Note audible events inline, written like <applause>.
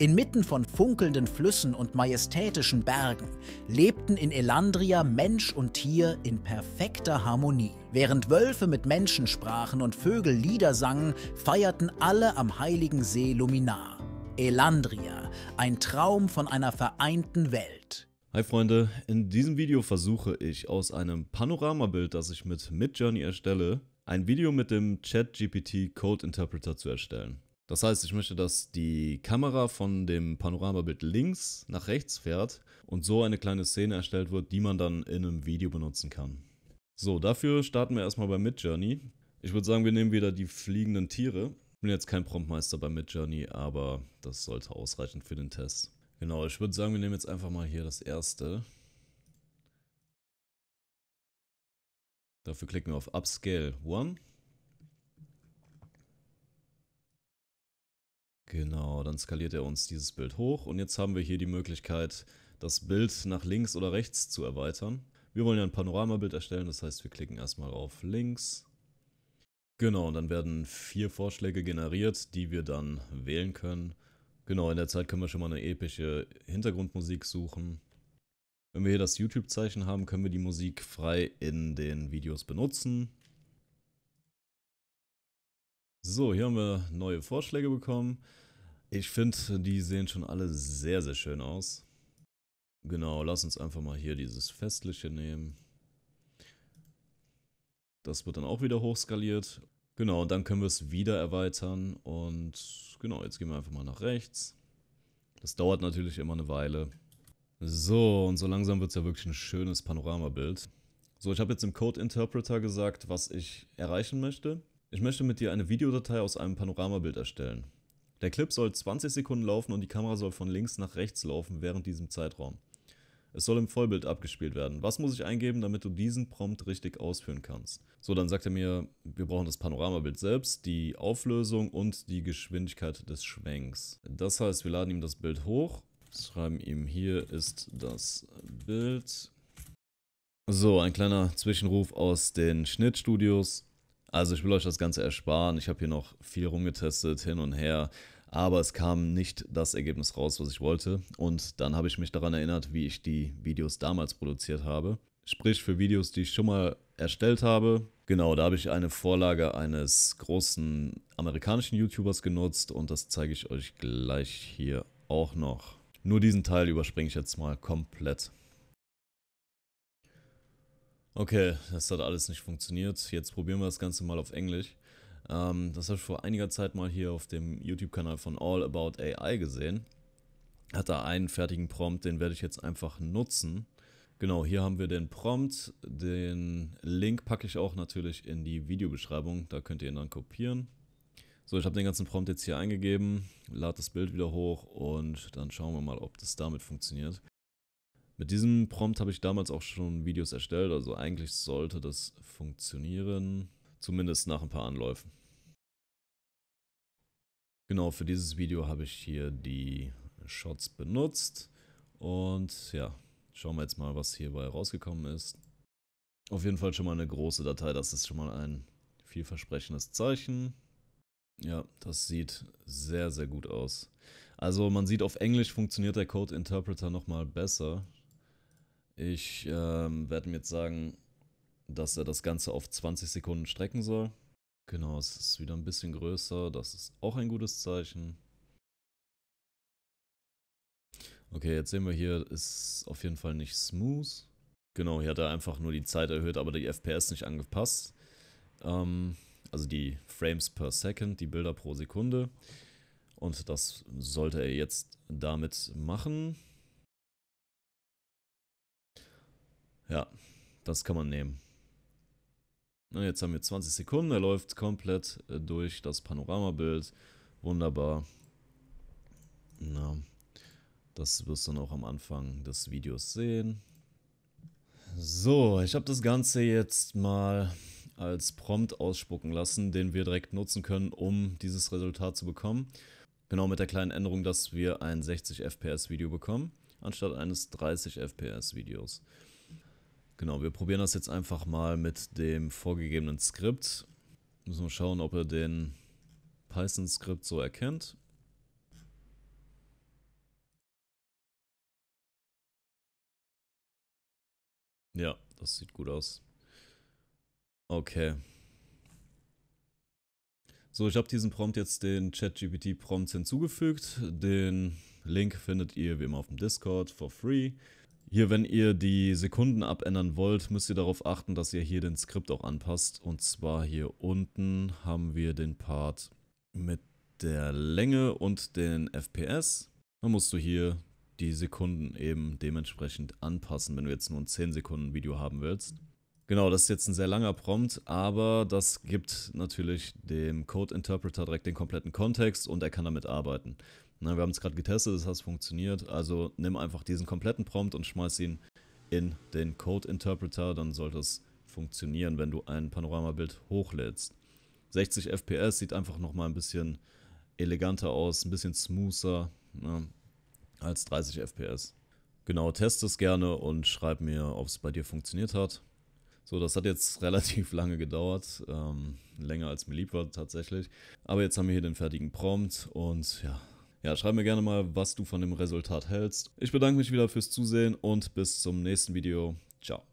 Inmitten von funkelnden Flüssen und majestätischen Bergen lebten in Elandria Mensch und Tier in perfekter Harmonie. Während Wölfe mit Menschen sprachen und Vögel Lieder sangen, feierten alle am heiligen See Luminar. Elandria, ein Traum von einer vereinten Welt. Hi Freunde, in diesem Video versuche ich aus einem Panoramabild, das ich mit Midjourney erstelle, ein Video mit dem ChatGPT Code Interpreter zu erstellen. Das heißt, ich möchte, dass die Kamera von dem Panoramabild links nach rechts fährt und so eine kleine Szene erstellt wird, die man dann in einem Video benutzen kann. So, dafür starten wir erstmal bei Midjourney. Ich würde sagen, wir nehmen wieder die fliegenden Tiere. Ich bin jetzt kein Promptmeister bei Midjourney, aber das sollte ausreichen für den Test. Genau, ich würde sagen, wir nehmen jetzt einfach mal hier das erste. Dafür klicken wir auf Upscale 1 Genau, dann skaliert er uns dieses Bild hoch und jetzt haben wir hier die Möglichkeit, das Bild nach links oder rechts zu erweitern. Wir wollen ja ein Panoramabild erstellen, das heißt wir klicken erstmal auf links. Genau, und dann werden vier Vorschläge generiert, die wir dann wählen können. Genau, in der Zeit können wir schon mal eine epische Hintergrundmusik suchen. Wenn wir hier das YouTube-Zeichen haben, können wir die Musik frei in den Videos benutzen. So, hier haben wir neue Vorschläge bekommen. Ich finde, die sehen schon alle sehr, sehr schön aus. Genau, lass uns einfach mal hier dieses Festliche nehmen. Das wird dann auch wieder hochskaliert. Genau, und dann können wir es wieder erweitern. Und genau, jetzt gehen wir einfach mal nach rechts. Das dauert natürlich immer eine Weile. So, und so langsam wird es ja wirklich ein schönes Panoramabild. So, ich habe jetzt im Code Interpreter gesagt, was ich erreichen möchte. Ich möchte mit dir eine Videodatei aus einem Panoramabild erstellen. Der Clip soll 20 Sekunden laufen und die Kamera soll von links nach rechts laufen während diesem Zeitraum. Es soll im Vollbild abgespielt werden. Was muss ich eingeben, damit du diesen Prompt richtig ausführen kannst? So, dann sagt er mir, wir brauchen das Panoramabild selbst, die Auflösung und die Geschwindigkeit des Schwenks. Das heißt, wir laden ihm das Bild hoch, schreiben ihm, hier ist das Bild. So, ein kleiner Zwischenruf aus den Schnittstudios. Also ich will euch das Ganze ersparen. Ich habe hier noch viel rumgetestet, hin und her. Aber es kam nicht das Ergebnis raus, was ich wollte. Und dann habe ich mich daran erinnert, wie ich die Videos damals produziert habe. Sprich für Videos, die ich schon mal erstellt habe. Genau, da habe ich eine Vorlage eines großen amerikanischen YouTubers genutzt und das zeige ich euch gleich hier auch noch. Nur diesen Teil überspringe ich jetzt mal komplett. Okay, das hat alles nicht funktioniert. Jetzt probieren wir das Ganze mal auf Englisch. Ähm, das habe ich vor einiger Zeit mal hier auf dem YouTube-Kanal von All About AI gesehen. Hat da einen fertigen Prompt, den werde ich jetzt einfach nutzen. Genau, hier haben wir den Prompt. Den Link packe ich auch natürlich in die Videobeschreibung. Da könnt ihr ihn dann kopieren. So, ich habe den ganzen Prompt jetzt hier eingegeben, lade das Bild wieder hoch und dann schauen wir mal, ob das damit funktioniert. Mit diesem Prompt habe ich damals auch schon Videos erstellt, also eigentlich sollte das funktionieren, zumindest nach ein paar Anläufen. Genau, für dieses Video habe ich hier die Shots benutzt und ja, schauen wir jetzt mal, was hierbei rausgekommen ist. Auf jeden Fall schon mal eine große Datei, das ist schon mal ein vielversprechendes Zeichen. Ja, das sieht sehr, sehr gut aus. Also man sieht, auf Englisch funktioniert der Code Interpreter nochmal besser. Ich ähm, werde ihm jetzt sagen, dass er das Ganze auf 20 Sekunden strecken soll. Genau, es ist wieder ein bisschen größer. Das ist auch ein gutes Zeichen. Okay, jetzt sehen wir hier, ist auf jeden Fall nicht smooth. Genau, hier hat er einfach nur die Zeit erhöht, aber die FPS nicht angepasst. Ähm, also die Frames per Second, die Bilder pro Sekunde. Und das sollte er jetzt damit machen. Ja, das kann man nehmen. Und jetzt haben wir 20 Sekunden, er läuft komplett äh, durch das Panoramabild. Wunderbar. Na, das wirst du dann auch am Anfang des Videos sehen. So, ich habe das Ganze jetzt mal als Prompt ausspucken lassen, den wir direkt nutzen können, um dieses Resultat zu bekommen. Genau mit der kleinen Änderung, dass wir ein 60 FPS Video bekommen, anstatt eines 30 FPS Videos. Genau, wir probieren das jetzt einfach mal mit dem vorgegebenen Skript. Müssen wir schauen, ob er den Python-Skript so erkennt. Ja, das sieht gut aus. Okay. So, ich habe diesen Prompt jetzt den ChatGPT-Prompt hinzugefügt. Den Link findet ihr wie immer auf dem Discord for free. Hier, wenn ihr die Sekunden abändern wollt, müsst ihr darauf achten, dass ihr hier den Skript auch anpasst. Und zwar hier unten haben wir den Part mit der Länge und den FPS. Dann musst du hier die Sekunden eben dementsprechend anpassen, wenn du jetzt nur ein 10 Sekunden Video haben willst. Genau, das ist jetzt ein sehr langer Prompt, aber das gibt natürlich dem Code Interpreter direkt den kompletten Kontext und er kann damit arbeiten. Ne, wir haben es gerade getestet, es hat funktioniert. Also nimm einfach diesen kompletten Prompt und schmeiß ihn in den Code Interpreter, dann sollte es funktionieren, wenn du ein Panoramabild hochlädst. 60 FPS sieht einfach nochmal ein bisschen eleganter aus, ein bisschen smoother ne, als 30 FPS. Genau, test es gerne und schreib mir, ob es bei dir funktioniert hat. So, das hat jetzt <laughs> relativ lange gedauert, ähm, länger als mir lieb war tatsächlich. Aber jetzt haben wir hier den fertigen Prompt und ja, ja, schreib mir gerne mal, was du von dem Resultat hältst. Ich bedanke mich wieder fürs Zusehen und bis zum nächsten Video. Ciao.